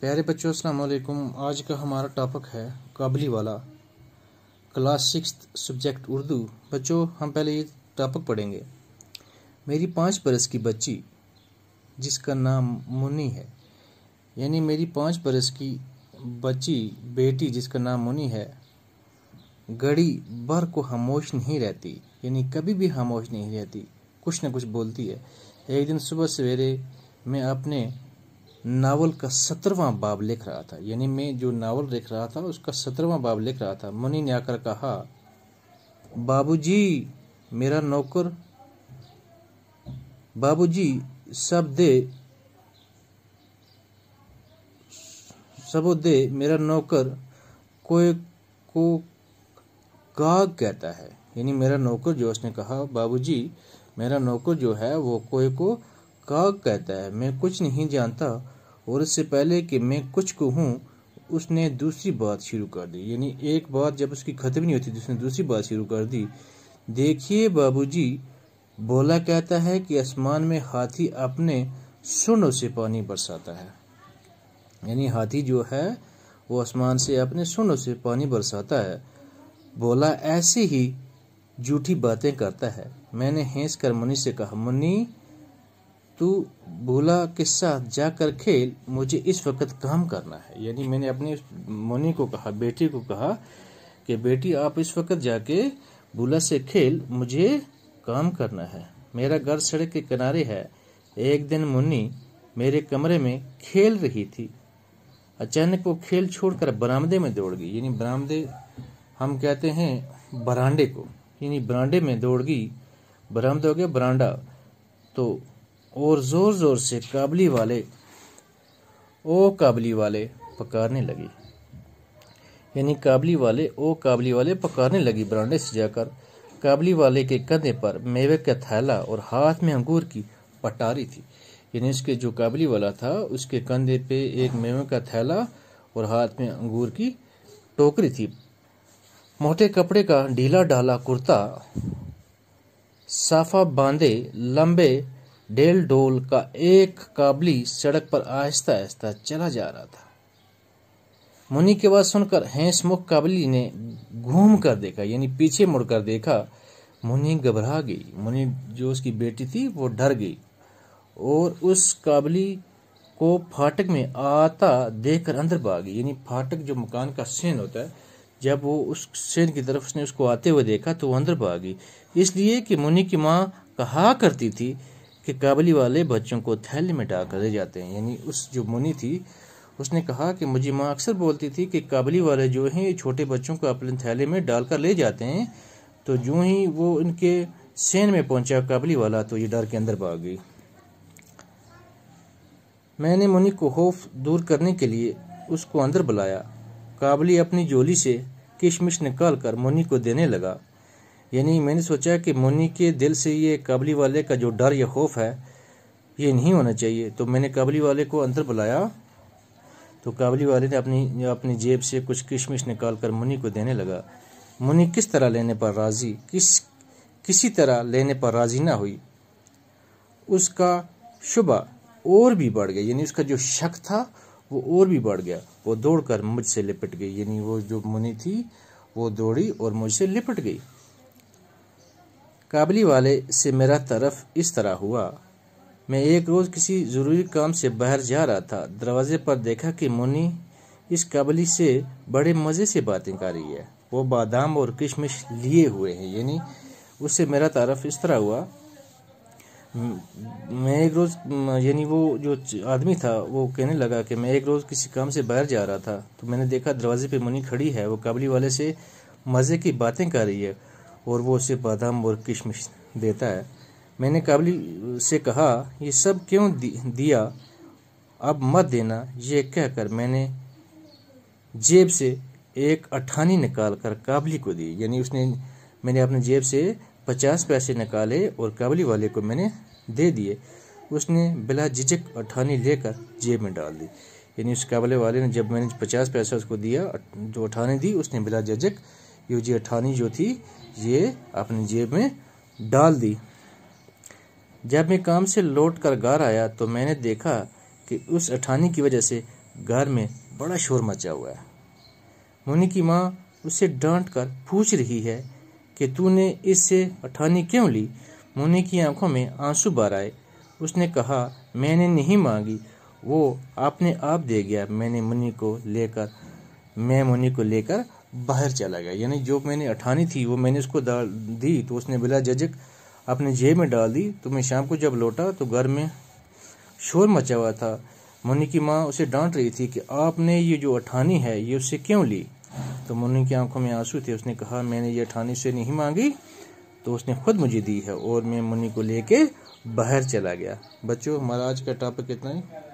प्यारे बच्चों वालेकुम आज का हमारा टॉपिक है काबली वाला क्लास सिक्स सब्जेक्ट उर्दू बच्चों हम पहले ये टॉपिक पढ़ेंगे मेरी पाँच बरस की बच्ची जिसका नाम मुनी है यानी मेरी पाँच बरस की बच्ची बेटी जिसका नाम मुनी है घड़ी भर को खामोश नहीं रहती यानी कभी भी खामोश नहीं रहती कुछ ना कुछ बोलती है एक दिन सुबह सवेरे मैं अपने नावल का सत्रवा बाब लिख रहा था यानी मैं जो नावल लिख रहा था उसका सत्रवा बाब लिख रहा था मुनि ने आकर कहा बाबूजी मेरा नौकर बाबूजी सब दे सब दे मेरा नौकर कोई को काग कहता है यानी मेरा नौकर जो उसने कहा बाबूजी मेरा नौकर जो है वो कोई को काग कहता है मैं कुछ नहीं जानता और इससे पहले कि मैं कुछ हूँ उसने दूसरी बात शुरू कर दी यानी एक बात जब उसकी ख़त्म नहीं होती तो उसने दूसरी बात शुरू कर दी देखिए बाबूजी बोला कहता है कि आसमान में हाथी अपने सुनों से पानी बरसाता है यानी हाथी जो है वो आसमान से अपने सुनों से पानी बरसाता है बोला ऐसे ही झूठी बातें करता है मैंने हंस कर मुनि से कहा मुन्नी तू भूला किस्सा जाकर खेल मुझे इस वक्त काम करना है यानी मैंने अपनी मोनी को कहा बेटी को कहा कि बेटी आप इस वक्त जाके भूला से खेल मुझे काम करना है मेरा घर सड़क के किनारे है एक दिन मुन्नी मेरे कमरे में खेल रही थी अचानक वो खेल छोड़कर बरामदे में दौड़ गई यानी बरामदे हम कहते हैं बरांडे को यानी बरांडे में दौड़ गई बरामदे हो गया बरांडा तो और ज़ोर ज़ोर से काबली वाले ओ काबली वाले पकारने लगी यानी काबली वाले ओ काबली वाले पकारने लगी बरांडे से जाकर काबली वाले के कंधे पर मेवे का थैला और हाथ में अंगूर की पटारी थी यानी उसके जो काबली वाला था उसके कंधे पे एक मेवे का थैला और हाथ में अंगूर की टोकरी थी मोटे कपड़े का ढीला ढाला कुर्ता साफा बांधे लंबे डेल डोल का एक काबली सड़क पर आहिस्ता आहिस्ता चला जा रहा था मुनि के बाद सुनकर हैंसमुख काबली ने घूम कर देखा यानी पीछे मुड़कर देखा मुनि घबरा गई मुनि जो उसकी बेटी थी वो डर गई और उस काबली को फाटक में आता देखकर अंदर भागी यानी फाटक जो मकान का सेन होता है जब वो उस सेन की तरफ उसने उसको आते हुए देखा तो वो अंदर गई इसलिए कि मुनि की माँ कहा करती थी कि काबली वाले बच्चों को थैले में डाल कर ले जाते हैं यानी उस जो मुनि थी उसने कहा कि मुझे माँ अक्सर बोलती थी कि काबली वाले जो हैं ये छोटे बच्चों को अपने थैले में डाल कर ले जाते हैं तो जो ही वो उनके सेन में पहुंचा काबली वाला तो ये डर के अंदर भाग गई मैंने मुनि को खौफ दूर करने के लिए उसको अंदर बुलाया काबली अपनी जोली से किशमिश निकाल कर मुनि को देने लगा यानी मैंने सोचा कि मोनी के दिल से ये काबली वाले का जो डर या खौफ है ये नहीं होना चाहिए तो मैंने काबली वाले को अंदर बुलाया तो काबली वाले ने अपनी अपनी जेब से कुछ किशमिश निकाल कर मुनि को देने लगा मुनि किस तरह लेने पर राजी किस किसी तरह लेने पर राजी ना हुई उसका शुबा और भी बढ़ गया यानी उसका जो शक था वो और भी बढ़ गया वो दौड़कर मुझसे लिपट गई यानी वो जो मुनि थी वो दौड़ी और मुझसे लिपट गई काबली वाले से मेरा तरफ इस तरह हुआ मैं एक रोज़ किसी ज़रूरी काम से बाहर जा रहा था दरवाजे पर देखा कि मुन्नी इस काबली से बड़े मज़े से बातें कर रही है वो बादाम और किशमिश लिए हुए हैं यानी उससे मेरा तारफ़ इस तरह हुआ मैं एक रोज़ यानी वो जो आदमी था वो कहने लगा कि मैं एक रोज़ किसी काम से बाहर जा रहा था तो मैंने देखा दरवाजे पे मुनी खड़ी है वो काबली वाले से मज़े की बातें कर रही है और वो उसे बादाम और किशमिश देता है मैंने काबली से कहा ये सब क्यों दिया अब मत देना ये कहकर मैंने जेब से एक अठानी निकाल कर काबली को दी यानी उसने मैंने अपने जेब से पचास पैसे निकाले और काबली वाले को मैंने दे दिए उसने बिला झिझक अठानी लेकर जेब में डाल दी यानी उस काबले वाले ने जब मैंने पचास पैसा उसको दिया जो अठानी दी उसने बिला झिझक जी अठानी जो थी ये अपनी जेब में डाल दी जब मैं काम से लौट कर घर आया तो मैंने देखा कि उस अठानी की वजह से घर में बड़ा शोर मचा हुआ है मुनि की माँ उसे डांट कर पूछ रही है कि तूने इससे अठानी क्यों ली मुनि की आंखों में आंसू भर आए उसने कहा मैंने नहीं मांगी वो आपने आप दे गया मैंने मुनि को लेकर मैं मुनि को लेकर बाहर चला गया यानी जो मैंने अठानी थी वो मैंने उसको डाल दी तो उसने बिला जजक अपने जेब में डाल दी तो मैं शाम को जब लौटा तो घर में शोर मचा हुआ था मुन्नी की माँ उसे डांट रही थी कि आपने ये जो अठानी है ये उससे क्यों ली तो मुन्नी की आंखों में आंसू थे उसने कहा मैंने ये अठानी से नहीं मांगी तो उसने खुद मुझे दी है और मैं मुन्नी को लेके बाहर चला गया बच्चों हमारा आज का टॉपिक इतना ही